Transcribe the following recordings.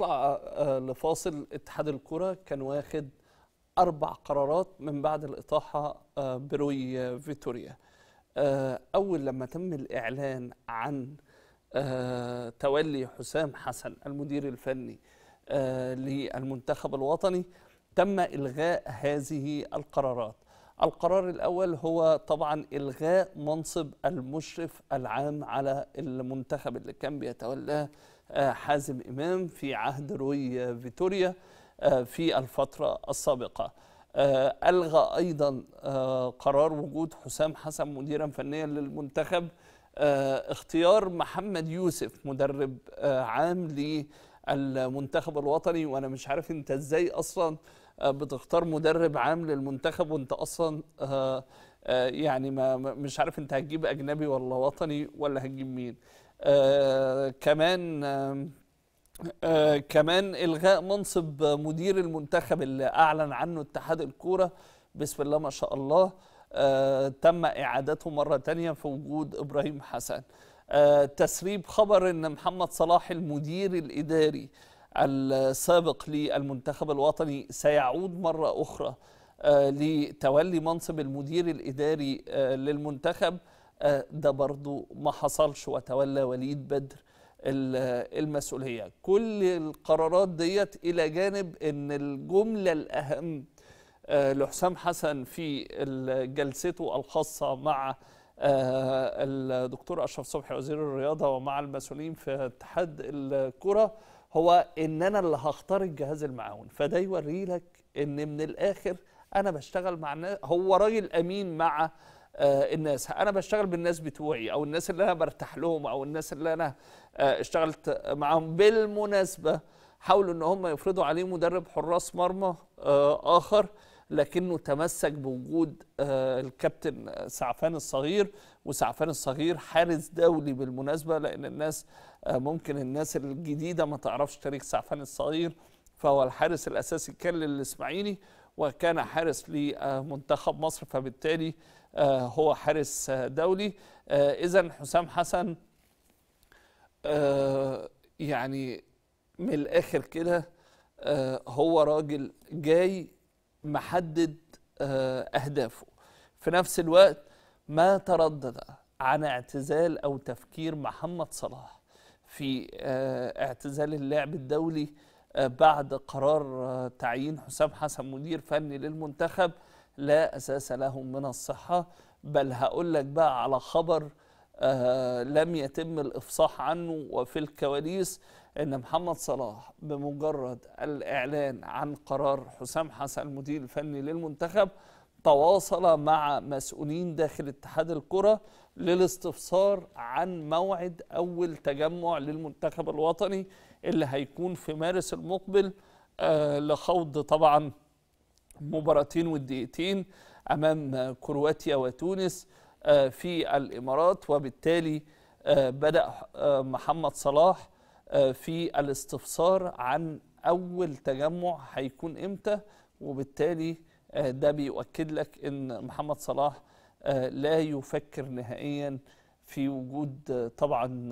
نطلع آه، لفاصل اتحاد الكرة كان واخد أربع قرارات من بعد الإطاحة آه، بروي آه، فيتوريا أول لما تم الإعلان عن تولي حسام حسن المدير الفني للمنتخب الوطني تم إلغاء هذه القرارات القرار الأول هو طبعا إلغاء منصب المشرف العام على المنتخب اللي كان بيتولاه آه، حازم إمام في عهد روي فيتوريا آه، في الفترة السابقة آه، ألغى أيضا قرار وجود حسام حسن مديرا فنيا للمنتخب اختيار محمد يوسف مدرب عام للمنتخب الوطني وأنا مش عارف أنت إزاي أصلا بتختار مدرب عام للمنتخب وأنت أصلا يعني ما مش عارف أنت هتجيب أجنبي ولا وطني ولا هتجيب مين آه، كمان آه،, آه كمان الغاء منصب مدير المنتخب اللي اعلن عنه اتحاد الكوره بسم الله ما شاء الله آه تم اعادته مره ثانيه في وجود ابراهيم حسن آه تسريب خبر ان محمد صلاح المدير الاداري السابق للمنتخب الوطني سيعود مره اخرى آه لتولي منصب المدير الاداري آه، للمنتخب آه، ده برضو ما حصلش وتولى وليد بدر المسؤولية كل القرارات ديت إلى جانب أن الجملة الأهم آه، لحسام حسن في جلسته الخاصة مع آه، الدكتور أشرف صبحي وزير الرياضة ومع المسؤولين في اتحاد الكرة هو ان انا اللي هختار الجهاز المعاون فده يوري لك ان من الاخر انا بشتغل مع هو راجل امين مع آه، الناس انا بشتغل بالناس بتوعي او الناس اللي انا برتاح لهم او الناس اللي انا آه، اشتغلت معاهم بالمناسبه حاولوا ان هم يفرضوا عليه مدرب حراس مرمى آه، اخر لكنه تمسك بوجود الكابتن سعفان الصغير وسعفان الصغير حارس دولي بالمناسبه لان الناس ممكن الناس الجديده ما تعرفش تاريخ سعفان الصغير فهو الحارس الاساسي كان للاسماعيلي وكان حارس لمنتخب مصر فبالتالي آه، هو حارس دولي آه، اذا حسام حسن آه، يعني من الاخر كده هو راجل جاي محدد اهدافه في نفس الوقت ما تردد عن اعتزال او تفكير محمد صلاح في اعتزال اللعب الدولي آه، بعد قرار آه، تعيين حسام حسن مدير فني للمنتخب لا أساس له من الصحة بل هقول لك بقى على خبر آه لم يتم الإفصاح عنه وفي الكواليس أن محمد صلاح بمجرد الإعلان عن قرار حسام حسن المدير الفني للمنتخب تواصل مع مسؤولين داخل اتحاد الكرة للاستفسار عن موعد أول تجمع للمنتخب الوطني اللي هيكون في مارس المقبل آه، لخوض طبعا مباراتين والدقيقتين أمام كرواتيا وتونس آه، في الإمارات وبالتالي آه، بدأ محمد صلاح في الاستفسار عن أول تجمع هيكون إمتى وبالتالي آه، ده بيؤكد لك ان محمد صلاح آه، لا يفكر نهائيا في وجود آه، طبعا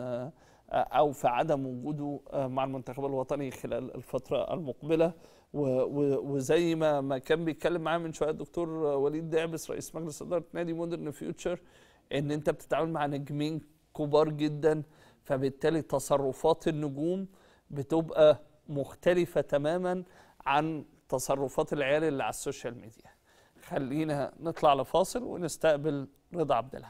او في عدم وجوده مع المنتخب الوطني خلال الفتره المقبله وزي ما ما كان بيتكلم معاه من شويه الدكتور وليد دعبس رئيس مجلس اداره نادي مودرن فيوتشر ان انت بتتعامل مع نجمين كبار جدا فبالتالي تصرفات النجوم بتبقى مختلفه تماما عن تصرفات العيال اللي على السوشيال ميديا خلينا نطلع لفاصل ونستقبل رضا عبد الحميد